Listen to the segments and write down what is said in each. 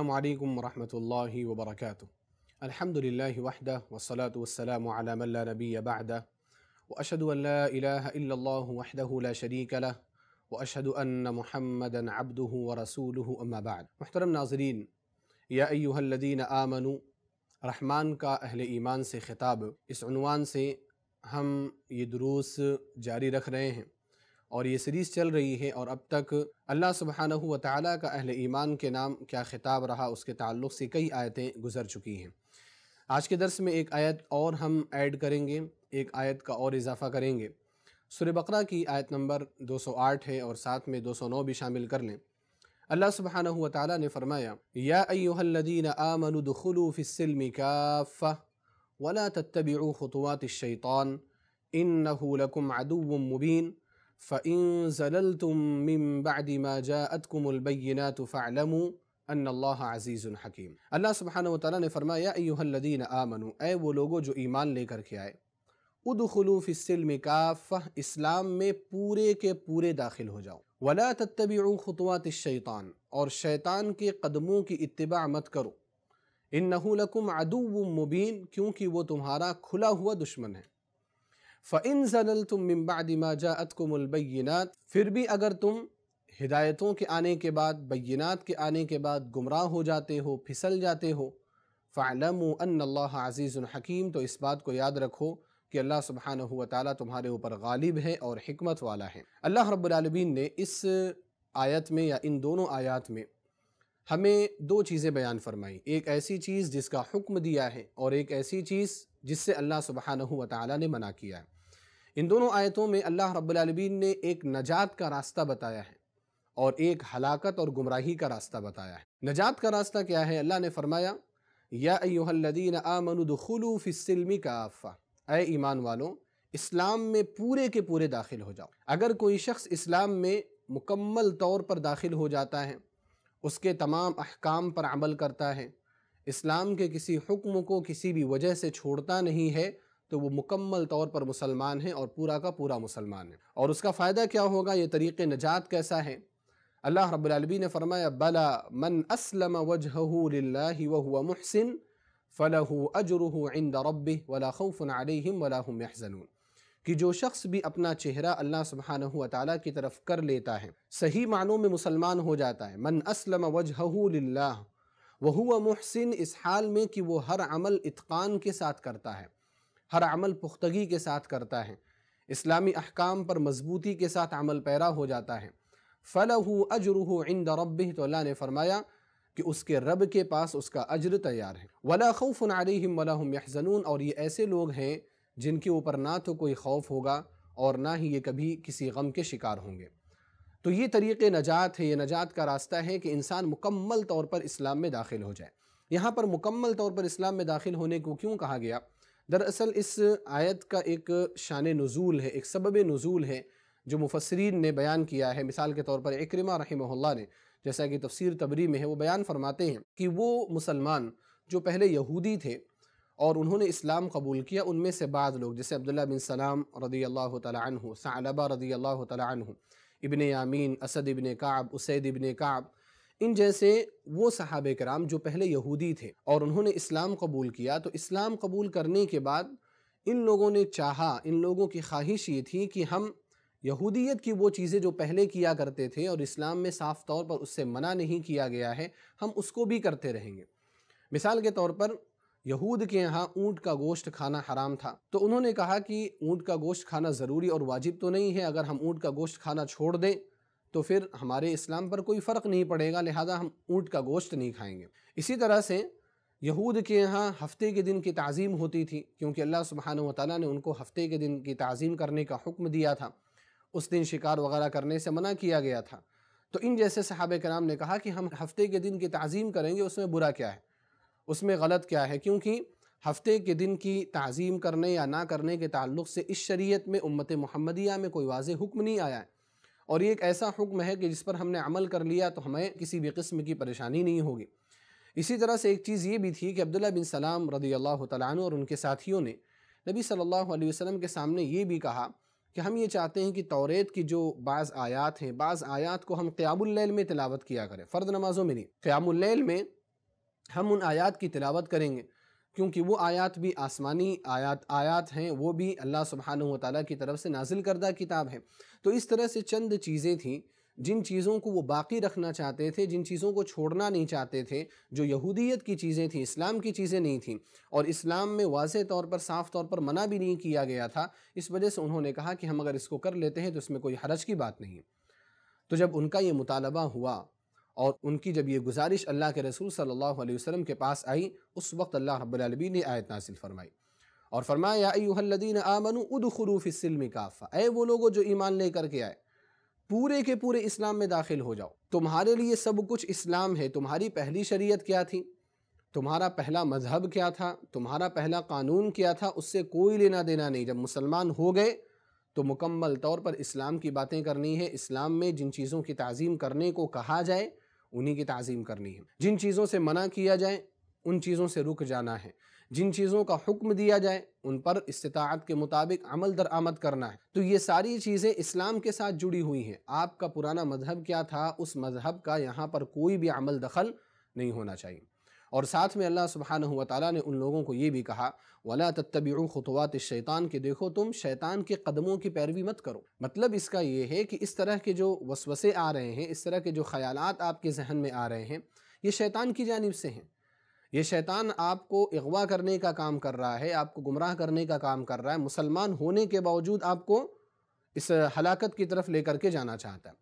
السلام عليكم ورحمة الله وبركاته الحمد لله وحده والصلاة والسلام على من لا نبي بعده وأشهد أن لا إله إلا الله وحده لا شريك له وأشهد أن محمدا عبده ورسوله أما بعد محترم ناظرين يا أيها الذين آمنوا رحمان کا اہل ایمان سے خطاب اس عنوان سے ہم یہ دروس جاری رکھ رہے ہیں और ये सीरीज़ चल रही है और अब तक अल्लाह सुबहाना व का अहल ईमान के नाम क्या ख़िताब रहा उसके ताल्लुक़ से कई आयतें गुजर चुकी हैं आज के दर्स में एक आयत और हम ऐड करेंगे एक आयत का और इजाफ़ा करेंगे सुर बकरा की आयत नंबर 208 है और साथ में 209 भी शामिल कर लें अल्लाह सुबहाना व ताली ने फरमाया या अयोहल्लिन आमनुदखलूफ़िसलमी वला तत्तबी ख़ुतवात शैतान इन नहलकुम अदुम मुबीन फ़इन ज़लल तुम मिम बाद मा जातकुमबैना तो फ़ालमू अन अल्लाह अज़ीज़ हकीम अल्लाह सुबहान तौला ने फरमाया अयुहल्लदीन आमनु ए वो लोगो जो ईमान लेकर के आए उदखलूफ़िसम काफ़ इस्लाम में पूरे के पूरे दाखिल हो जाओ वला तत्तबी ख़ुतवात शैतान और शैतान के कदमों की इतबा मत करो इन नहलकुम अदुव मुबीन क्योंकि वो तुम्हारा खुला हुआ दुश्मन है फ़िन फिर भी अगर तुम हिदायतों के आने के बाद बैनात के आने के बाद गुमराह हो जाते हो फिसल जाते हो फ़ालम अल्लाह हकीम तो इस बात को याद रखो कि अल्लाह सुबहान ताली तुम्हारे ऊपर गालिब है और हमत वाला है अल्लाह रब्लमीन ने इस आयत में या इन दोनों आयात में हमें दो चीज़ें बयान फरमाई एक ऐसी चीज़ जिसका हुक्म दिया है और एक ऐसी चीज़ जिससे अल्लाह सुबहान व ने मना किया है इन दोनों आयतों में अल्लाह रब्लमीन ने एक नजात का रास्ता बताया है और एक हलाकत और गुमराही का रास्ता बताया है नजात का रास्ता क्या है अल्लाह ने फरमाया यादीन आमनुदलूफ़िसमी का आफ़ा ए ईमान वालों इस्लाम में पूरे के पूरे दाखिल हो जाओ अगर कोई शख्स इस्लाम में मुकम्मल तौर पर दाखिल हो जाता है उसके तमाम अहकाम पर अमल करता है इस्लाम के किसी हुक्म को किसी भी वजह से छोड़ता नहीं है तो वो मुकम्मल तौर पर मुसलमान है और पूरा का पूरा मुसलमान है और उसका फ़ायदा क्या होगा ये तरीक़ नजात कैसा है अल्लाह रब्लमी ने फरमाया बला मन असलम वजह वह महसिन फ़लह अजरह इंद रब वला खौफ़ुन अलैहिम वला हम यहजनून कि जो शख्स भी अपना चेहरा अल्लाह सुबहान तला की तरफ कर लेता है सही मानों में मुसलमान हो जाता है मन असलम वजह वह महसिन इस हाल में कि वो हर अमल इतकान के साथ करता है हर अमल पुख्तगी के साथ करता है इस्लामी अहकाम पर मजबूती के साथ अमल पैरा हो जाता है फ़ल अजरह इन दरब तो अल्लाह ने फरमाया कि उसके रब के पास उसका अजर तैयार है वला खौफ़ आलिम वलाम यहजनून और ये ऐसे लोग हैं जिनके ऊपर ना तो कोई खौफ होगा और ना ही ये कभी किसी गम के शिकार होंगे तो ये तरीके नजात है ये नजात का रास्ता है कि इंसान मुकम्मल तौर पर इस्लाम में दाखिल हो जाए यहाँ पर मुकम्मल तौर पर इस्लाम में दाखिल होने को क्यों कहा गया दरअसल इस आयत का एक शान नज़ूल है एक सबब नज़ूल है जो मुफसरीन ने बयान किया है मिसाल के तौर पर इक्रमा रहमल्ला ने जैसा कि तफसीर तबरी में है वो बयान फरमाते हैं कि वो मुसलमान जो पहले यहूदी थे और उन्होंने इस्लाम कबूल किया उनमें से बाद लोग जैसे अब्दुल्ला बिन सलाम रदी अल्लाह तु सलबा रदी अल्लाह तु इबन यामीन असद इबन काब उसैद इबन काब इन जैसे वो सहाब कराम जो पहले यहूदी थे और उन्होंने इस्लाम कबूल किया तो इस्लाम कबूल करने के बाद इन लोगों ने चाहा इन लोगों की ख्वाहिश ये थी कि हम यहूदियत की वो चीज़ें जो पहले किया करते थे और इस्लाम में साफ़ तौर पर उससे मना नहीं किया गया है हम उसको भी करते रहेंगे मिसाल के तौर पर यहूद के यहाँ ऊँट का गोश्त खाना हराम था तो उन्होंने कहा कि ऊँट का गोश्त खाना ज़रूरी और वाजिब तो नहीं है अगर हम ऊँट का गोश्त खाना छोड़ दें तो फिर हमारे इस्लाम पर कोई फ़र्क नहीं पड़ेगा लिहाजा हम ऊँट का गोश्त नहीं खाएंगे इसी तरह से यहूद के यहाँ हफ्ते के दिन की तज़ीम होती थी क्योंकि अल्लाह सुबहान वाली ने उनको हफ्ते के दिन की तज़ीम करने का हुक्म दिया था उस दिन शिकार वगैरह करने से मना किया गया था तो इन जैसे सहाब कराम ने कहा कि हम हफ्ते के दिन की तज़ीम करेंगे उसमें बुरा क्या है उसमें गलत क्या है क्योंकि हफ्ते के दिन की तज़ीम करने या ना करने के ताल्लुक से इस शरीयत में उम्मत महमदिया में कोई वाज हुक्म नहीं आया है और ये एक ऐसा हुक्म है कि जिस पर हमने अमल कर लिया तो हमें किसी भी किस्म की परेशानी नहीं होगी इसी तरह से एक चीज़ ये भी थी कि अब्दुल्ला बिन सलाम रदी अल्लाह तन और उनके साथियों ने नबी सल्लल्लाहु अलैहि वसल्लम के सामने ये भी कहा कि हम ये चाहते हैं कि तौरेत की जो बाज़ आयात हैं बाज़ आयात को हम क़यामुल्लैल में तिलावत किया करें फ़र्द नमाज़ों में नहीं क़यामुल्लैल में हम उन आयात की तिलावत करेंगे क्योंकि वो आयात भी आसमानी आयात आयात हैं वो भी अल्लाह सुबहान तला की तरफ से नाजिल करदा किताब है तो इस तरह से चंद चीज़ें थीं जिन चीज़ों को वो बाकी रखना चाहते थे जिन चीज़ों को छोड़ना नहीं चाहते थे जो यहूदियत की चीज़ें थीं इस्लाम की चीज़ें नहीं थीं और इस्लाम में वाज तौर पर साफ़ तौर पर मना भी नहीं किया गया था इस वजह से उन्होंने कहा कि हम अगर इसको कर लेते हैं तो इसमें कोई हरज की बात नहीं तो जब उनका ये मुतालबा हुआ और उनकी जब ये गुजारिश अल्लाह के रसूल सल्लल्लाहु अलैहि वसल्लम के पास आई उस वक्त अल्लाह रब्बुलमी ने आयत नासिल फरमाई और फरमाया अयुहल्लदीन आमनु उद खरूफ़िल्म काफ़ा ए वो लोगो जो ईमान ले करके आए पूरे के पूरे इस्लाम में दाखिल हो जाओ तुम्हारे लिए सब कुछ इस्लाम है तुम्हारी पहली शरीयत क्या थी तुम्हारा पहला मजहब क्या था तुम्हारा पहला कानून क्या था उससे कोई लेना देना नहीं जब मुसलमान हो गए तो मुकम्मल तौर पर इस्लाम की बातें करनी है इस्लाम में जिन चीज़ों की तज़ीम करने को कहा जाए उन्हीं की तज़ीम करनी है जिन चीज़ों से मना किया जाए उन चीज़ों से रुक जाना है जिन चीज़ों का हुक्म दिया जाए उन पर इस्तात के मुताबिक अमल दरआमद करना है तो ये सारी चीज़ें इस्लाम के साथ जुड़ी हुई हैं आपका पुराना मजहब क्या था उस मजहब का यहाँ पर कोई भी अमल दखल नहीं होना चाहिए और साथ में अल्लाह सुबहान तला ने उन लोगों को ये भी कहा वला तत्तबी खतवात शैतान के देखो तुम शैतान के कदमों की पैरवी मत करो मतलब इसका ये है कि इस तरह के जो वसवसे आ रहे हैं इस तरह के जो ख्याल आपके जहन में आ रहे हैं ये शैतान की जानब से हैं ये शैतान आपको अगवा करने का काम कर रहा है आपको गुमराह करने का काम कर रहा है मुसलमान होने के बावजूद आपको इस हलाकत की तरफ लेकर के जाना चाहता है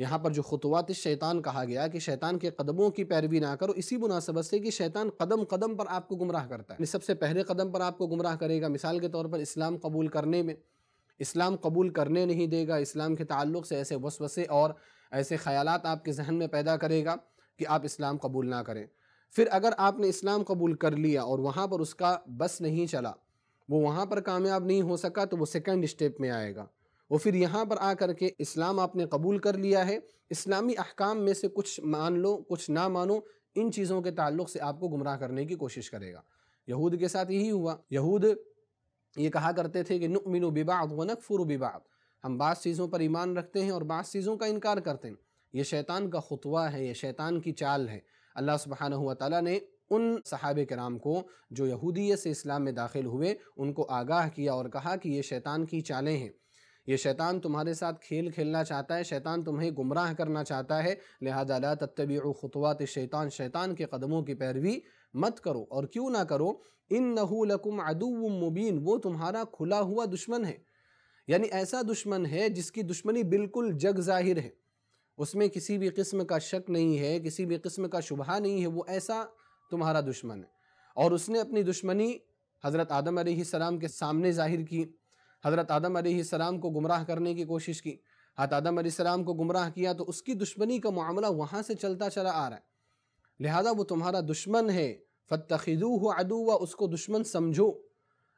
यहाँ पर जो ख़ुतवात शैतान कहा गया कि शैतान के कदमों की पैरवी ना करो इसी मुनासबत से कि शैतान कदम कदम पर आपको गुमराह करता है सबसे पहले कदम पर आपको गुमराह करेगा मिसाल के तौर पर इस्लाम कबूल करने में इस्लाम कबूल करने नहीं देगा इस्लाम के ताल्लुक से ऐसे वसवसे और ऐसे ख्याल आपके जहन में पैदा करेगा कि आप इस्लाम कबूल ना करें फिर अगर आपने इस्लाम कबूल कर लिया और वहाँ पर उसका बस नहीं चला वो वहाँ पर कामयाब नहीं हो सका तो वो सेकेंड स्टेप में आएगा वो फिर यहाँ पर आ कर के इस्लाम आपने कबूल कर लिया है इस्लामी अहकाम में से कुछ मान लो कुछ ना मानो इन चीज़ों के ताल्लुक से आपको गुमराह करने की कोशिश करेगा यहूद के साथ यही हुआ यहूद ये कहा करते थे कि नुमिन बिबाद व नकफुर बिबाद हम बास चीज़ों पर ईमान रखते हैं और बास चीज़ों का इनकार करते हैं ये शैतान का खुतवा है ये शैतान की चाल है अल्लाह सुबहान तला ने उन सहाब कराम को जो यहूदी से इस्लाम में दाखिल हुए उनको आगाह किया और कहा कि ये शैतान की चालें हैं ये शैतान तुम्हारे साथ खेल खेलना चाहता है शैतान तुम्हें गुमराह करना चाहता है लिहाजा ला तबी खुतवात शैतान शैतान के कदमों की पैरवी मत करो और क्यों ना करो इन नहूलकुम अदुव मुबीन वो तुम्हारा खुला हुआ दुश्मन है यानी ऐसा दुश्मन है जिसकी दुश्मनी बिल्कुल जग जाहिर है उसमें किसी भी किस्म का शक नहीं है किसी भी किस्म का शुबहा नहीं है वो ऐसा तुम्हारा दुश्मन है और उसने अपनी दुश्मनी हज़रत आदम सलाम के सामने जाहिर की हज़रत आदम सलाम को गुमराह करने की कोशिश की हत आदम सलाम को गुमराह किया तो उसकी दुश्मनी का मामला वहाँ से चलता चला आ रहा है लिहाजा वो तुम्हारा दुश्मन है फ़तखिदू हो अदू व उसको दुश्मन समझो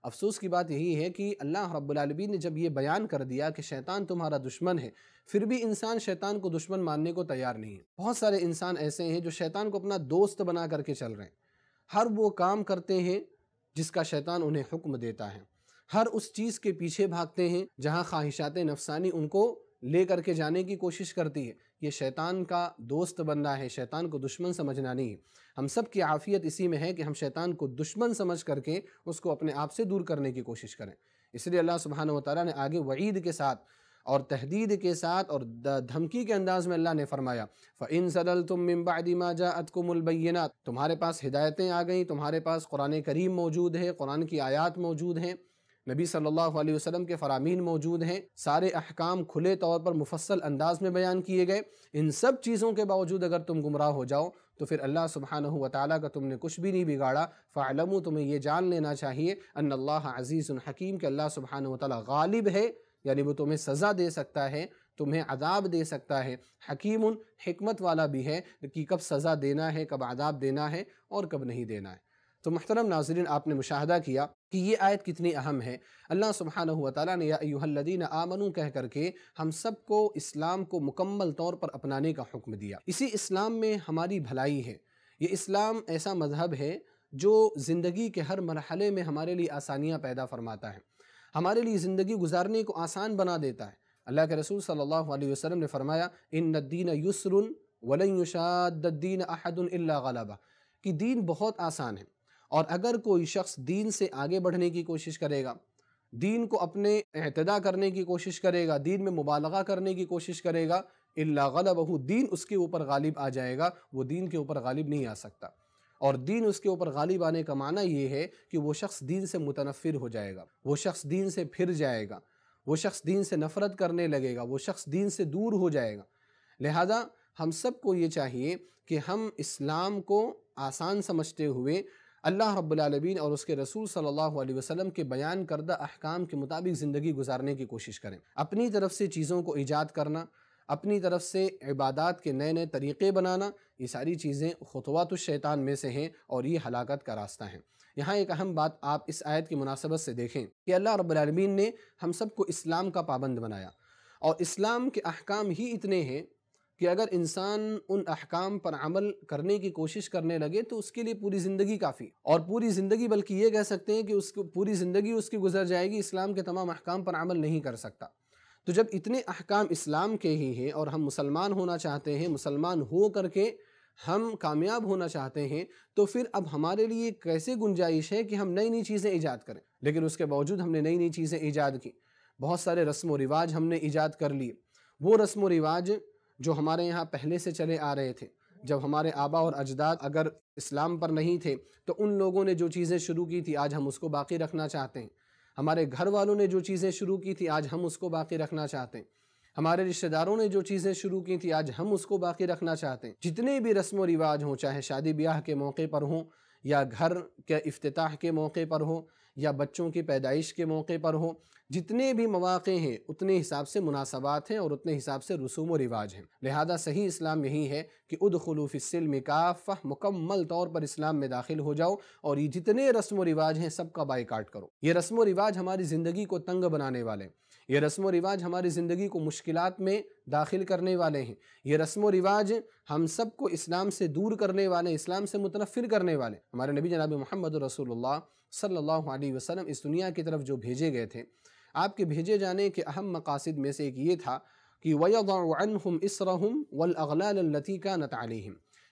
अफसोस की बात यही है कि अल्लाह रब्बुलमी ने जब ये बयान कर दिया कि शैतान तुम्हारा दुश्मन है फिर भी इंसान शैतान को दुश्मन मानने को तैयार नहीं है बहुत सारे इंसान ऐसे हैं जो शैतान को अपना दोस्त बना करके चल रहे हैं हर वो काम करते हैं जिसका शैतान उन्हें हुक्म देता है हर उस चीज़ के पीछे भागते हैं जहाँ ख्वाहिशात नफसानी उनको ले करके जाने की कोशिश करती है ये शैतान का दोस्त बनना है शैतान को दुश्मन समझना नहीं हम सब की आफियत इसी में है कि हम शैतान को दुश्मन समझ करके उसको अपने आप से दूर करने की कोशिश करें इसलिए अल्लाह सुबहान तारा ने आगे वईद के साथ और तहदीद के साथ और धमकी के अंदाज में अल्लाह ने फरमाया फ़िन सदल तुम मिम्बादीमा जातकुमलबैनात तुम्हारे पास हिदायतें आ गई तुम्हारे पास कुरान करीम मौजूद है कुरान की आयात मौजूद हैं नबी सल्लल्लाहु अलैहि वसल्लम के फ़रामीन मौजूद हैं सारे अहकाम खुले तौर पर मुफसल अंदाज में बयान किए गए इन सब चीज़ों के बावजूद अगर तुम गुमराह हो जाओ तो फिर अल्लाह सुबहान व ताली का तुमने कुछ भी नहीं बिगाड़ा फ़ालमू तुम्हें यह जान लेना चाहिए अल्लाह अज़ीज़ हकीम के अल्लाह सुबहान व गालिब है यानी वो तुम्हें सज़ा दे सकता है तुम्हें अदाब दे सकता है हकीम हमत वाला भी है कि कब सज़ा देना है कब आदाब देना है और कब नहीं देना है तो महतरम नाजरन आपने मुशाहदा किया कि ये आयत कितनी अहम है अल्लाह सुबहाना ताली ने यादीन आमनु कह करके हम सब को इस्लाम को मुकम्मल तौर पर अपनाने का हुक्म दिया इसी इस्लाम में हमारी भलाई है ये इस्लाम ऐसा मजहब है जो ज़िंदगी के हर मरहले में हमारे लिए आसानियाँ पैदा फरमाता है हमारे लिए ज़िंदगी गुजारने को आसान बना देता है अल्लाह के रसूल सल्लल्लाहु अलैहि वसल्लम ने फरमाया इन नद्दीन युसरुन वलन युशाद्दीन गलबा कि दीन बहुत आसान है और अगर कोई शख्स दीन से आगे बढ़ने की कोशिश करेगा दीन को अपने अहतदा करने की कोशिश करेगा दीन में मुबालगा करने की कोशिश करेगा इल्ला गलबहू दीन उसके ऊपर गालिब आ जाएगा वो दीन के ऊपर गालिब नहीं आ सकता और दीन उसके ऊपर गालिब आने का माना ये है कि वो शख्स दीन से मुतनफ़िर हो जाएगा वो शख्स दीन से फिर जाएगा वो शख्स दीन से नफ़रत करने लगेगा वो शख्स दीन से दूर हो जाएगा लिहाजा हम सबको ये चाहिए कि हम इस्लाम को आसान समझते हुए अल्लाह रब्बुलमीन और उसके रसूल सल्ला वसलम के बयान करदा अहकाम के मुताबिक ज़िंदगी गुजारने की कोशिश करें अपनी तरफ से चीज़ों को ईजाद करना अपनी तरफ से इबादत के नए नए तरीक़े बनाना ये सारी चीज़ें खतवात शैतान में से हैं और ये हलाकत का रास्ता है यहाँ एक अहम बात आप इस आयत की मुनासबत से देखें कि अल्लाह रब्लमीन ने हम सबको इस्लाम का पाबंद बनाया और इस्लाम के अहकाम ही इतने हैं कि अगर इंसान उन अहकाम पर अमल करने की कोशिश करने लगे तो उसके लिए पूरी ज़िंदगी काफ़ी और पूरी ज़िंदगी बल्कि ये कह सकते हैं कि उसको पूरी ज़िंदगी उसकी गुजर जाएगी इस्लाम के तमाम अहकाम पर अमल नहीं कर सकता तो जब इतने अहकाम इस्लाम के ही हैं और हम मुसलमान होना चाहते हैं मुसलमान हो करके हम कामयाब होना चाहते हैं तो फिर अब हमारे लिए कैसे गुंजाइश है कि हम नई नई चीज़ें ईजाद करें लेकिन उसके बावजूद हमने नई नई चीज़ें ईजाद की बहुत सारे रस्म व रिवाज हमने ईजाद कर लिए वो रस्म व रिवाज जो हमारे यहाँ पहले से चले आ रहे थे जब हमारे आबा और अजदाद अगर इस्लाम पर नहीं थे तो उन लोगों ने जो चीज़ें शुरू की थी आज हम उसको बाकी रखना चाहते हैं हमारे घर वालों ने जो चीज़ें शुरू की थी आज हम उसको बाकी रखना चाहते हैं हमारे रिश्तेदारों ने जो चीज़ें शुरू की थी आज हम उसको बाकी रखना चाहते हैं जितने भी रस्म व रिवाज हों चाहे शादी ब्याह के मौके पर हों या घर के अफ्ताह के मौके पर हों या बच्चों की पैदाइश के मौके पर हो जितने भी मौाक़े हैं उतने हिसाब से मुनासबात हैं और उतने हिसाब से रसूम व रिवाज हैं लिहाजा सही इस्लाम यही है कि उद खलूफ़िलम काफ़ मुकम्मल तौर पर इस्लाम में दाखिल हो जाओ और ये जितने रस्म व रिवाज हैं सबका बाइकाट करो ये रस्म व रिवाज हमारी ज़िंदगी को तंग बनाने वाले ये रस्म व रिवाज हमारी ज़िंदगी को मुश्किल में दाखिल करने वाले हैं ये रस्म व रिवाज हम सब को इस्लाम से दूर करने वाले इस्लाम से मुतनफ़िर करने वाले हमारे नबी जनाब महमद रसूल सल्ला वसलम इस दुनिया की तरफ जो भेजे गए थे आपके भेजे जाने के अहम मकासद में से एक ये था कि वयदानहम इसरहम वलअलाती का नत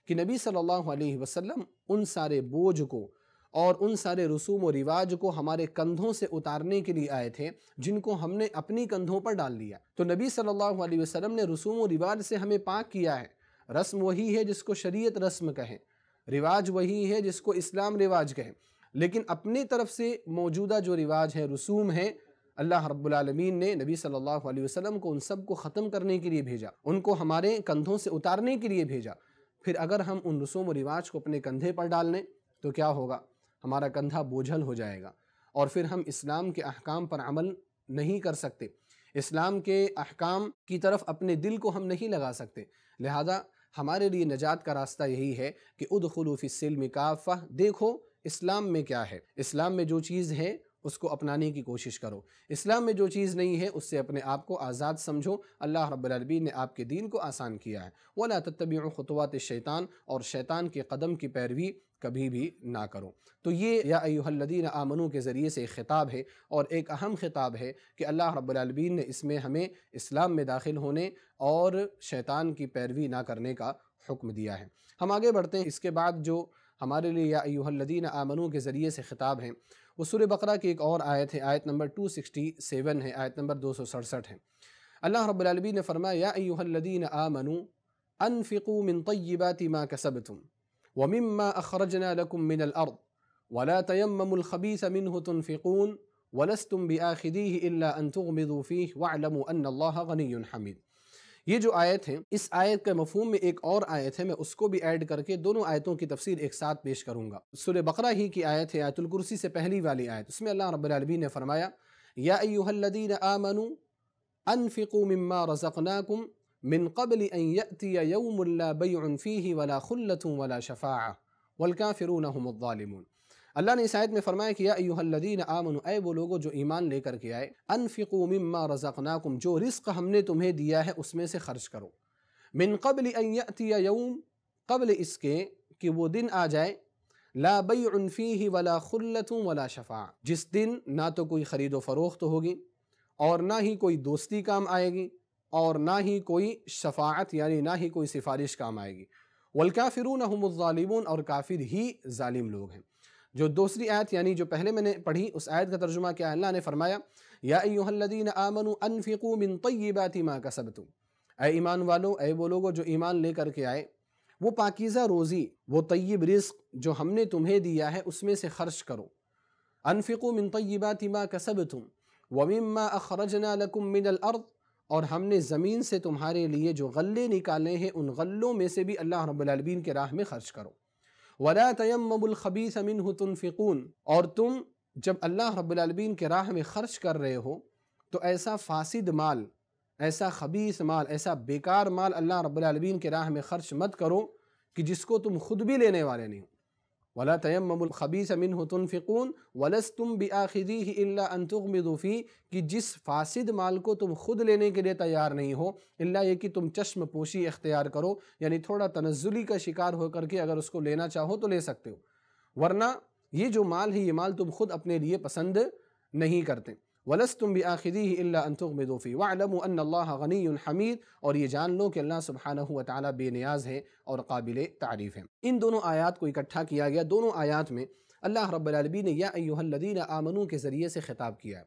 कि नबी सल्लल्लाहु अलैहि वसल्लम उन सारे बोझ को और उन सारे रसूम व रिवाज को हमारे कंधों से उतारने के लिए आए थे जिनको हमने अपनी कंधों पर डाल लिया तो नबी सल्लल्लाहु अलैहि वसल्लम ने रसूम व रिवाज से हमें पाक किया है रस्म वही है जिसको शरीयत रस्म कहें रिवाज वही है जिसको इस्लाम रिवाज कहें लेकिन अपनी तरफ से मौजूदा जो रिवाज है रसूम है अल्लाह रब्बुलमीन ने नबी सल्लल्लाहु अलैहि वसल्लम को उन सब को ख़त्म करने के लिए भेजा उनको हमारे कंधों से उतारने के लिए भेजा फिर अगर हम उन रसूम व रिवाज को अपने कंधे पर डाल लें तो क्या होगा हमारा कंधा बोझल हो जाएगा और फिर हम इस्लाम के अहकाम पर अमल नहीं कर सकते इस्लाम के अहकाम की तरफ अपने दिल को हम नहीं लगा सकते लिहाजा हमारे लिए नजात का रास्ता यही है कि उद सिल्म काफ़ा देखो इस्लाम में क्या है इस्लाम में जो चीज़ है उसको अपनाने की कोशिश करो इस्लाम में जो चीज़ नहीं है उससे अपने आप को आज़ाद समझो अल्लाह रब्बी ने आपके दीन को आसान किया है वला तत्बी खतवात शैतान और शैतान के कदम की पैरवी कभी भी ना करो तो ये या लदीन आमनु के ज़रिए से एक ख़िताब है और एक अहम ख़िताब है कि अल्लाह रब्बीन ने इसमें हमें इस्लाम में दाखिल होने और शैतान की पैरवी ना करने का हुक्म दिया है हम आगे बढ़ते हैं इसके बाद जो हमारे लिए या अयुहल्लदीन आमनू के ज़रिए से ख़िताब हैं वो सूर्य बकरा की एक और आयत है आयत नंबर टू सिक्सटी सेवन है आयत नंबर दो है अल्लाह रब्लमी ने फरमाया यादीन अन अनफ़िकू मिन तय्यबाती माँ कसब तुम वमिम्मा अखरजना लकुम मिनल वला तयममखबीस मिन हो तुनफ़िकून वलस तुम भी आखिदी अल्ला अनतुमिदूफ़ी वालम अल्लाह गनी हमीद ये जो आयत है इस आयत के मफहम में एक और आयत है मैं उसको भी ऐड करके दोनों आयतों की तफसीर एक साथ पेश करूंगा सुर बकरा ही की आयत है आयतुल कुर्सी से पहली वाली आयत उसमें अल्लाह रबालमी ने फरमाया यादीन आमनु शफ़ा वलका फ़िरून अल्लाह ने इस आयत में फरमाया कि यादीन आमन ऐ वो लोगों जो ईमान लेकर के आए अनफिकु मम्मा रज़क़नाकुम जो रिस्क हमने तुम्हें दिया है उसमें से खर्च करो मिन कबल यऊम कबल इसके कि वो दिन आ जाए ला बई उनफ़ी ही वला खुल्लतूँ वला शफ़ा जिस दिन ना तो कोई ख़रीदो फरोख्त होगी और ना ही कोई दोस्ती काम आएगी और ना ही कोई शफात यानी ना ही कोई सिफारिश काम आएगी फिर हमज़ालिमून और काफिर ही ालिम लोग हैं जो दूसरी आयत यानी जो पहले मैंने पढ़ी उस आयत का तर्जुमा क्या अल्लाह ने फरमाया या अयोहल्लिन आमनु अनफ़िकू मिन तयबाती माँ का तुम ए ईमान वालों ए वो लोगों जो ईमान ले करके आए वो पाकिज़ा रोज़ी वो तय्यब रिस्क जो हमने तुम्हें दिया है उसमें से खर्च करो अनफिकु मिन तयबाती माँ का सब तुम वमिमा अखरजना लकुम मिनल अर्द और हमने ज़मीन से तुम्हारे लिए जो गले निकाले हैं उन गलों में से भी अल्लाह रब्बुल रबालमीन के राह में खर्च करो वला तयमबुलखबी समिन तुनफ़िकून और तुम जब अल्लाह रब्लबीन के राह में ख़र्च कर रहे हो तो ऐसा फासिद माल ऐसा खबीस माल ऐसा बेकार माल अल्लाह रब्लबीन के राह में ख़र्च मत करो कि जिसको तुम खुद भी लेने वाले नहीं हो वला الخبيث منه تنفقون वलस तुम बेआखिरी ही تغمضوا فيه कि जिस फासिद माल को तुम खुद लेने के लिए तैयार नहीं हो इल्ला ये कि तुम चश्म पोशी इख्तियार करो यानी थोड़ा तनजुली का शिकार होकर के अगर उसको लेना चाहो तो ले सकते हो वरना ये जो माल है ये माल तुम खुद अपने लिए पसंद नहीं करते वलस्तुम भी आखिरी अनतुमदोफ़ी वालम अल्लाह गनी हमीद और ये जान लो कि अल्लाह सुबहाना ताली बेनियाज़ है और काबिल तारीफ़ है इन दोनों आयात को इकट्ठा किया गया दोनों आयात में अल्लाह रब्लबी ने यादीन आमनू के ज़रिए से ख़िताब किया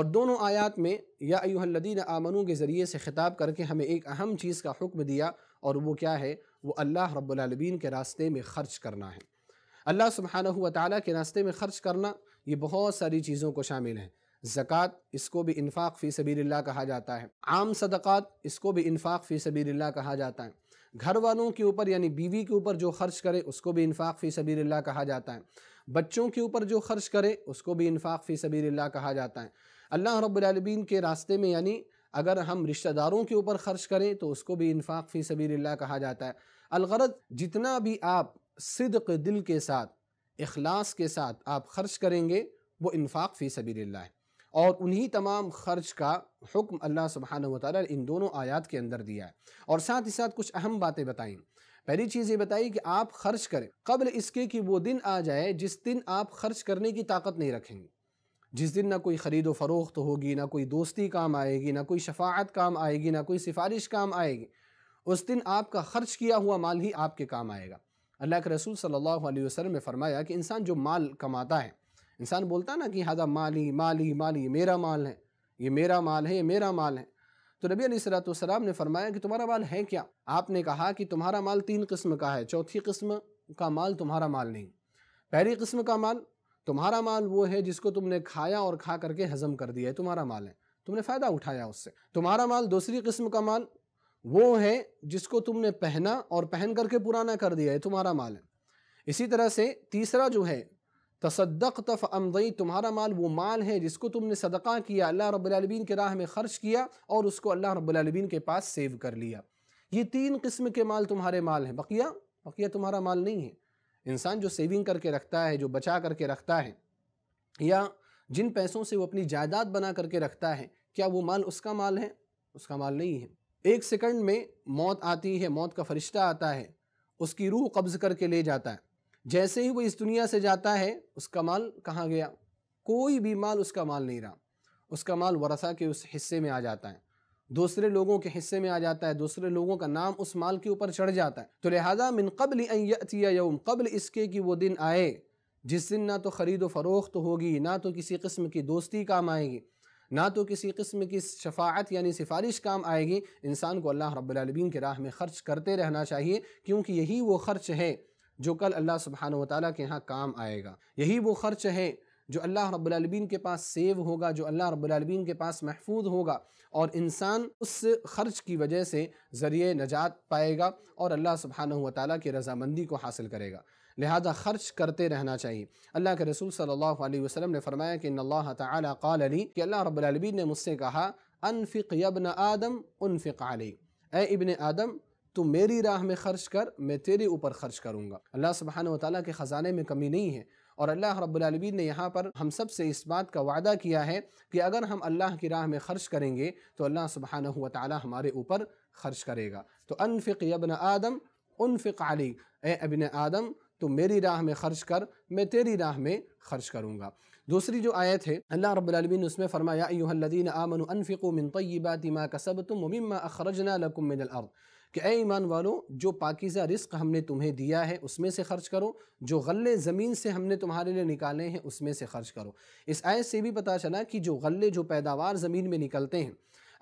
और दोनों आयात में यादीन आमनू के ज़रिए से ख़िताब करके हमें एक अहम चीज़ का हुक्म दिया और वो क्या है वो अल्लाह रब्लबीन के रास्ते में ख़र्च करना है अल्लाह सुबहाना ताली के रास्ते में ख़र्च करना ये बहुत सारी चीज़ों को शामिल है ज़क़़त इसको भी इन्फ़ाक़ फ़ी सबील्ला कहा जाता है आम सदक़ात इसको भी इन्फ़ाक़ फ़ी सबील्ला कहा जाता है घर वालों के ऊपर यानी बीवी के ऊपर जो खर्च करे उसको भी इन्फ़ाक़ फ़ी सबील्ला कहा जाता है बच्चों के ऊपर जो खर्च करे उसको भी इन्फ़ाक़ फ़ी सबील्ला कहा जाता है अल्लाह रब्लमीन के रास्ते में यानी अगर हम रिश्तेदारों के ऊपर ख़र्च करें तो उसको भी इन्फ़ाक़ फ़ी सबील्ला कहा जाता है अलगरत जितना भी आप सिदक दिल के साथ अखलास के साथ आप ख़र्च करेंगे वो इन्फ़ाक़ फ़ी सबील्ला है और उन्हीं तमाम खर्च का हुक्म अल्लाह सुबहान वाली इन दोनों आयात के अंदर दिया है और साथ ही साथ कुछ अहम बातें बताई पहली चीज़ ये बताई कि आप खर्च करें कबल इसके कि वो दिन आ जाए जिस दिन आप खर्च करने की ताकत नहीं रखेंगे जिस दिन ना कोई ख़रीदो फ़रोख्त होगी ना कोई दोस्ती काम आएगी ना कोई शफात काम आएगी ना कोई सिफारिश काम आएगी उस दिन आपका ख़र्च किया हुआ माल ही आपके काम आएगा अल्लाह के रसूल सल्लल्लाहु अलैहि वसल्लम ने फरमाया कि इंसान जो माल कमाता है इंसान बोलता है ना कि हादा माली माली माली ये मेरा माल है ये मेरा माल है ये मेरा माल है तो नबी सलाम ने फरमाया कि तुम्हारा माल है क्या आपने कहा कि तुम्हारा माल तीन किस्म का है चौथी किस्म का माल तुम्हारा माल नहीं पहली किस्म का माल तुम्हारा माल वो है जिसको तुमने खाया और खा करके हज़म कर दिया है तुम्हारा माल है तुमने फ़ायदा उठाया उससे तुम्हारा माल दूसरी किस्म का माल वो है जिसको तुमने पहना और पहन करके पुराना कर दिया है तुम्हारा माल है इसी तरह से तीसरा जो है तसदक तफ़ तुम्हारा माल वो माल है जिसको तुमने सदका किया अल्लाह रब्लबीन के राह में ख़र्च किया और उसको अल्लाह रब्लबीन के पास सेव कर लिया ये तीन किस्म के माल तुम्हारे माल हैं बकिया बकिया तुम्हारा माल नहीं है इंसान जो सेविंग करके रखता है जो बचा करके रखता है या जिन पैसों से वो अपनी जायदाद बना करके रखता है क्या वो माल उसका माल है उसका माल नहीं है एक सेकंड में मौत आती है मौत का फरिश्ता आता है उसकी रूह कब्ज़ करके ले जाता है जैसे ही वो इस दुनिया से जाता है उसका माल कहाँ गया कोई भी माल उसका माल नहीं रहा उसका माल वरसा के उस हिस्से में आ जाता है दूसरे लोगों के हिस्से में आ जाता है दूसरे लोगों का नाम उस माल के ऊपर चढ़ जाता है तो लिहाजा मिन कबल यौम कबल इसके कि वो दिन आए जिस दिन ना तो ख़रीद व फरोख्त होगी ना तो किसी किस्म की दोस्ती काम आएगी ना तो किसी किस्म की शफात यानी सिफारिश काम आएगी इंसान को अल्लाह रब्बुल रबालमीन के राह में ख़र्च करते रहना चाहिए क्योंकि यही वो ख़र्च है जो कल अल्लाह सुबहान ताली के यहाँ काम आएगा यही वो ख़र्च है जो अल्लाह रब्लबीन के पास सेव होगा जो अल्लाह रब्लबीन के पास महफूज होगा और इंसान उस खर्च की वजह से ज़रिए नजात पाएगा और अल्लाह सुबहान ताली की रजामंदी को हासिल करेगा लिहाजा खर्च करते रहना चाहिए अल्लाह के रसूल सल्लल्लाहु अलैहि वसल्लम ने फरमाया कि अल्लाह ताला अली कि अल्लाह रब्लबीन ने मुझसे कहा अनफ़िक यबन आदम उनफ़िक अली ए इबन आदम तो मेरी राह में खर्च कर मैं तेरे ऊपर खर्च करूँगा अल्लाह सुबहान वाली के ख़जाने में कमी नहीं है और अल्लाह रब्लमीन ने यहाँ पर हम सब से इस बात का वादा किया है कि अगर हम अल्लाह की राह में ख़र्च करेंगे तो अल्लाह सुबहान वाली हमारे ऊपर खर्च करेगा तो अनफ़िक यबन आदम उनफ़िक अली ए आदम तो मेरी राह में खर्च कर मैं तेरी राह में खर्च करूँगा दूसरी जो आयत है अल्लाह रब्लमिन ने उसमें फरमायादीन आमन अनफ़िको मिन तय्यबातिमा कसब तुम ममिमा अखरजना लकुम मिनल कि ए ईमान वालों जो पाकिज़ा रिस्क हमने तुम्हें दिया है उसमें से खर्च करो जो गले ज़मीन से हमने तुम्हारे लिए निकाले हैं उसमें से खर्च करो इस आय से भी पता चला कि जो गले जो पैदावार ज़मीन में निकलते हैं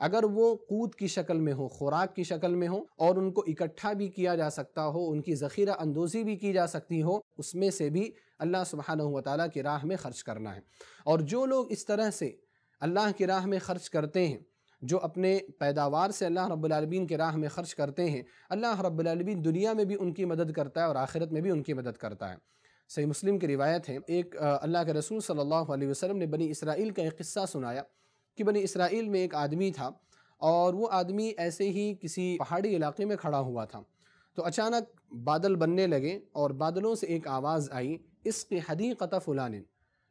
अगर वो कूद की शक्ल में हो खुराक की शक्ल में हो और उनको इकट्ठा भी किया जा सकता हो उनकी ज़ख़ीरा अंदोज़ी भी की जा सकती हो उसमें से भी अल्लाह सुबहान वाली की राह में ख़र्च करना है और जो लोग इस तरह से अल्लाह की राह में ख़र्च करते हैं जो अपने पैदावार से अल्लाह रब्लमीन के राह में ख़र्च करते हैं अल्लाह रब्लमीन दुनिया में भी उनकी मदद करता है और आखिरत में भी उनकी मदद करता है सही मुस्लिम की रिवायत है एक अल्लाह के रसूल सल्लल्लाहु अलैहि वसल्लम ने बनी इसराइल का एक किस्सा सुनाया कि बनी इसराइल में एक आदमी था और वो आदमी ऐसे ही किसी पहाड़ी इलाके में खड़ा हुआ था तो अचानक बादल बनने लगे और बादलों से एक आवाज़ आई इसके हदी क़तः फुलान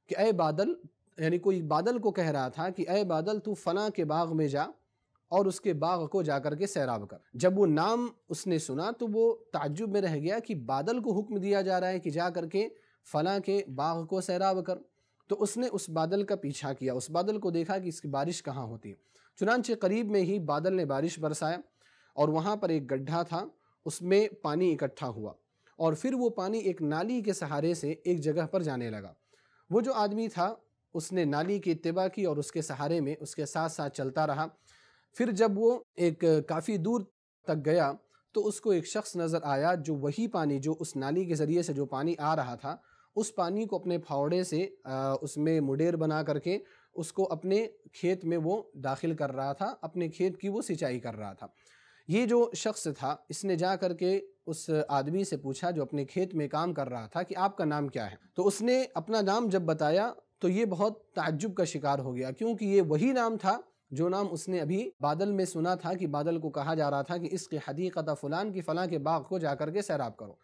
कि अ बादल यानी कोई बादल को कह रहा था कि अय बादल तू फ़ना के बाग में जा और उसके बाग को जा कर के सैराब कर जब वो नाम उसने सुना तो वो ताजुब में रह गया कि बादल को हुक्म दिया जा रहा है कि जा कर के फ़लाँ के बाग को सैराब कर तो उसने उस बादल का पीछा किया उस बादल को देखा कि इसकी बारिश कहाँ होती है चुनानचे करीब में ही बादल ने बारिश बरसाया और वहाँ पर एक गड्ढा था उसमें पानी इकट्ठा हुआ और फिर वो पानी एक नाली के सहारे से एक जगह पर जाने लगा वो जो आदमी था उसने नाली की इतबा की और उसके सहारे में उसके साथ साथ चलता रहा फिर जब वो एक काफ़ी दूर तक गया तो उसको एक शख्स नज़र आया जो वही पानी जो उस नाली के ज़रिए से जो पानी आ रहा था उस पानी को अपने फावड़े से उसमें मुडेर बना करके उसको अपने खेत में वो दाखिल कर रहा था अपने खेत की वो सिंचाई कर रहा था ये जो शख्स था इसने जा कर के उस आदमी से पूछा जो अपने खेत में काम कर रहा था कि आपका नाम क्या है तो उसने अपना नाम जब बताया तो ये बहुत ताज्जुब का शिकार हो गया क्योंकि ये वही नाम था जो नाम उसने अभी बादल में सुना था कि बादल को कहा जा रहा था कि इसके हदीकत फ़लान की फ़लाँ के बाग को जा करके सैराब करो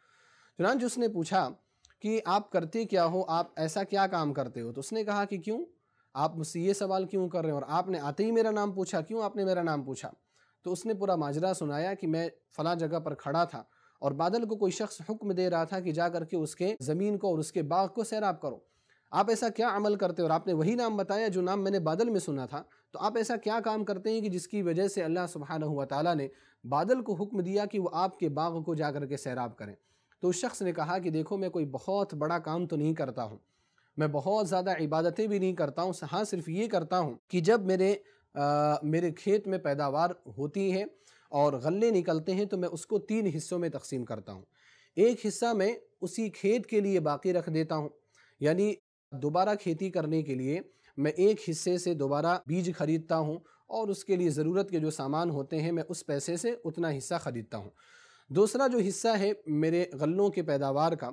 चुनाच उसने पूछा कि आप करते क्या हो आप ऐसा क्या काम करते हो तो उसने कहा कि क्यों आप मुझसे ये सवाल क्यों कर रहे हो और आपने आते ही मेरा नाम पूछा क्यों आपने मेरा नाम पूछा तो उसने पूरा माजरा सुनाया कि मैं फ़लाँ जगह पर खड़ा था और बादल को कोई शख्स हुक्म दे रहा था कि जा करके उसके ज़मीन को और उसके बाग को सैराब करो आप ऐसा क्या अमल करते हो और आपने वही नाम बताया जो नाम मैंने बादल में सुना था तो आप ऐसा क्या काम करते हैं कि जिसकी वजह से अल्लाह सुबहान हुआ ने बादल को हुक्म दिया कि वह आपके बाग को जा कर के सैराब करें तो उस शख्स ने कहा कि देखो मैं कोई बहुत बड़ा काम तो नहीं करता हूँ मैं बहुत ज़्यादा इबादतें भी नहीं करता हूँ हाँ सिर्फ ये करता हूँ कि जब मेरे आ, मेरे खेत में पैदावार होती है और गले निकलते हैं तो मैं उसको तीन हिस्सों में तकसीम करता हूँ एक हिस्सा मैं उसी खेत के लिए बाकी रख देता हूँ यानी दोबारा खेती करने के लिए मैं एक हिस्से से दोबारा बीज खरीदता हूँ और उसके लिए ज़रूरत के जो सामान होते हैं मैं उस पैसे से उतना हिस्सा ख़रीदता हूँ दूसरा जो हिस्सा है मेरे गल्लों के पैदावार का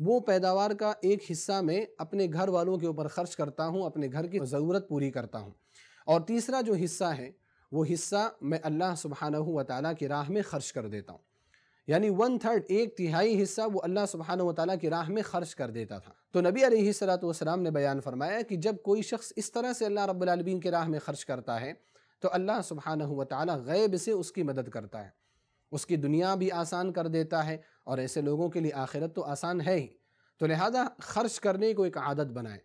वो पैदावार का एक हिस्सा मैं अपने घर वालों के ऊपर ख़र्च करता हूँ अपने घर की ज़रूरत पूरी करता हूँ और तीसरा जो हिस्सा है वो हिस्सा मैं अल्लाह सुबहाना व ताली की राह में ख़र्च कर देता हूँ यानी वन थर्ड एक तिहाई हिस्सा वो अल्लाह सुबहान वाली की राह में ख़र्च कर देता था तो नबी अलैहिस्सलाम ने बयान फरमाया कि जब कोई शख्स इस तरह से अल्लाह रब्लमीन के राह में ख़र्च करता है तो अल्लाह सुबहान वाली गैब से उसकी मदद करता है उसकी दुनिया भी आसान कर देता है और ऐसे लोगों के लिए आखिरत तो आसान है ही तो लिहाजा ख़र्च करने को एक आदत बनाए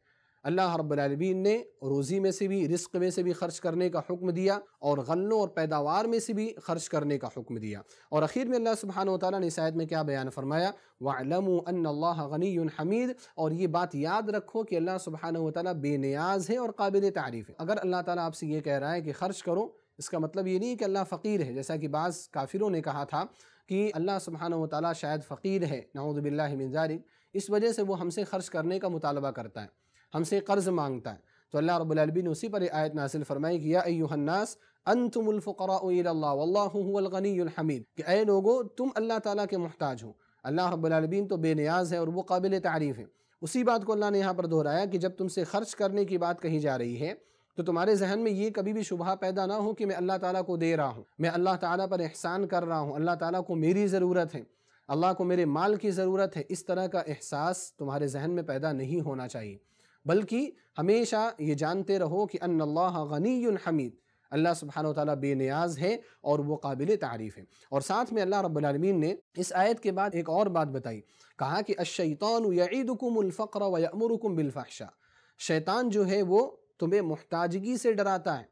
अल्लाह रबालमीन ने रोज़ी में से भी रिस्क में से भी खर्च करने का हुक्म दिया और गलों और पैदावार में से भी खर्च करने का हुक्म दिया और आखिर में अल्लाह सुबहान तौला ने शायद में क्या बयान फरमाया वालम गनी हमीद और ये बात याद रखो कि अल्लाह सुबहान बे बेनियाज है और काबिल तारीफ़ है अगर अल्लाह ताली आपसे ये कह रहा है कि खर्च करो इसका मतलब ये नहीं कि अल्लाह फ़कीर है जैसा कि बाज़ काफिरों ने कहा था कि अल्लाह सुबहाना वाली शायद फ़कीर है नाउदबिल्लाजारिक इस वजह से वो हमसे ख़र्च करने का मुतालबा करता है हमसे कर्ज़ मांगता है तो अल्लाह ने उसी पर आयत नासिल फरमाई कि यान्नास अनतमफ़रामीद कि अय लोगो तुम अल्लाह ताला के मोहताज हो अल्लाह रबालमीन तो बेनियाज है और वो काबिल तारीफ़ है उसी बात को अल्लाह ने यहाँ पर दोहराया कि जब तुमसे खर्च करने की बात कही जा रही है तो तुम्हारे जहन में ये कभी भी शुबा पैदा ना हो कि मैं अल्लाह ताला को दे रहा हूँ मैं अल्लाह ताला पर एहसान कर रहा हूँ अल्लाह ताला को मेरी ज़रूरत है अल्लाह को मेरे माल की ज़रूरत है इस तरह का एहसास तुम्हारे जहन में पैदा नहीं होना चाहिए बल्कि हमेशा ये जानते रहो कि अल्लाह गनी हमीद अल्लाह सुबहान ताली बेनियाज है और वो काबिल तारीफ़ है और साथ में अल्लाह रबालमीन ने इस आयत के बाद एक और बात बताई कहा कि अशैतान यदकुमफ़र वमरकुम बिलफ़ाशा शैतान जो है वो तुम्हें मोहताजगी से डराता है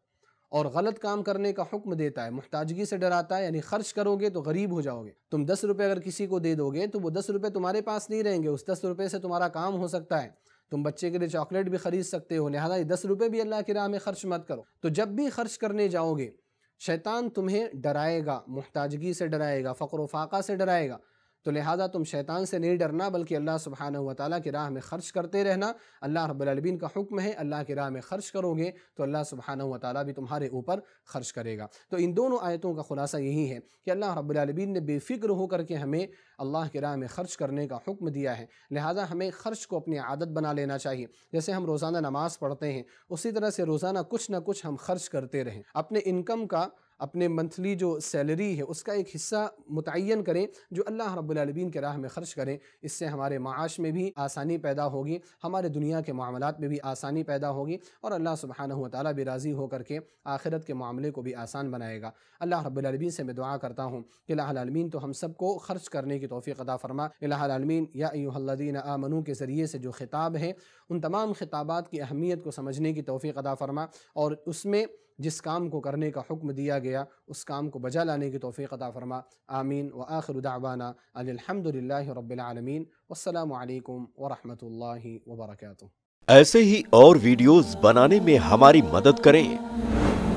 और गलत काम करने का हुक्म देता है मोहताजगी से डराता है यानी खर्च करोगे तो गरीब हो जाओगे तुम दस रुपये अगर किसी को दे दोगे तो वो दस रुपये तुम्हारे पास नहीं रहेंगे उस दस रुपये से तुम्हारा काम हो सकता है तुम बच्चे के लिए चॉकलेट भी ख़रीद सकते हो लिहाजा ये दस रुपये भी अल्लाह के राह में ख़र्च मत करो तो जब भी ख़र्च करने जाओगे शैतान तुम्हें डराएगा मुहताजगी से डराएगा फ़क्र फाका से डराएगा तो लिहाजा तुम शैतान से नहीं डरना बल्कि अल्लाह सुबहान व की राह में ख़र्च करते रहना अल्लाह रबालमीन का हुक्म है अल्लाह की राह में ख़र्च करोगे तो अल्लाह सुबहान व भी तुम्हारे ऊपर ख़र्च करेगा तो इन दोनों आयतों का खुलासा यही है कि अल्लाह रबालमीन ने बेफ़िक्र होकर के हमें अल्लाह की राह में ख़र्च करने का हुक्म दिया है लिहाजा हमें ख़र्च को अपनी आदत बना लेना चाहिए जैसे हम रोज़ाना नमाज़ पढ़ते हैं उसी तरह से रोज़ाना कुछ ना कुछ हम ख़र्च करते रहें अपने इनकम का अपने मंथली जो सैलरी है उसका एक हिस्सा मुतन करें जो अल्लाह रब्लबीन के राह में ख़र्च करें इससे हमारे माश में भी आसानी पैदा होगी हमारे दुनिया के मामलों में भी आसानी पैदा होगी और अल्लाह सुबहाना ताली भी राज़ी होकर के आखिरत के मामले को भी आसान बनाएगा अल्लाह रब्लबीन से मैं दुआ करता हूँ कि लामीन तो हम सबको ख़र्च करने की तोफ़ी अदा फरमा लामीन यादीन आमनु के ज़रिए से जो खिताब हैं उन तमाम खिताबात की अहमियत को समझने की तोफ़ी अदा फरमा और उसमें जिस काम को करने का हुक्म दिया गया उस काम को बजा लाने की तोफ़ी अता फ़रमा आमीन व आखिर दावाना अलहमदिल्ला रबालमीन वालकम वरहमल वबरक ऐसे ही और वीडियोज़ बनाने में हमारी मदद करें